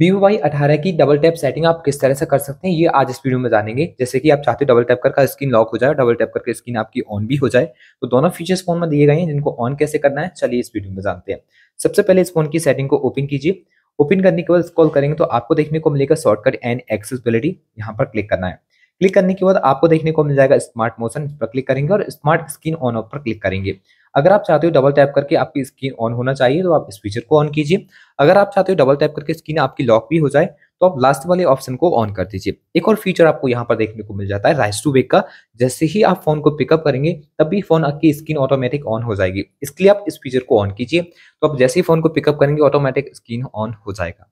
Vivo Y अठारह की double tap setting आप किस तरह से कर सकते हैं ये आज इस वीडियो में जानेंगे जैसे कि आप चाहते हो डबल टैप करके स्क्रीन लॉक हो जाए डबल टैप करके स्क्रीन आपकी ऑन भी हो जाए तो दोनों फीचर्स फोन में दिए गए हैं जिनको ऑन कैसे करना है चलिए इस वीडियो में जानते हैं सबसे पहले इस फोन की सेटिंग को ओपन कीजिए ओपन करने के बाद कॉल करेंगे तो आपको देखने को मिलेगा शॉर्टकट एंड एक्सेसिबिलिटी यहाँ पर क्लिक करना है क्लिक करने के बाद आपको देखने को मिल जाएगा स्मार्ट मोशन पर क्लिक करेंगे और स्मार्ट स्क्रीन ऑन ऑफ पर क्लिक करेंगे अगर आप चाहते हो डबल टैप करके आपकी स्क्रीन ऑन होना चाहिए तो आप इस फीचर को ऑन कीजिए अगर आप चाहते हो डबल टैप करके स्क्रीन आपकी लॉक भी हो जाए तो आप लास्ट वाले ऑप्शन को ऑन कर दीजिए एक और फीचर आपको यहाँ पर देखने को मिल जाता है राइस टू वेक का जैसे ही आप फोन को पिकअप करेंगे तब भी फोन आपकी स्क्रीन ऑटोमेटिक ऑन हो जाएगी इसके लिए आप इस फीचर को ऑन कीजिए तो आप जैसे ही फोन को पिकअप करेंगे ऑटोमेटिक स्क्रीन ऑन हो जाएगा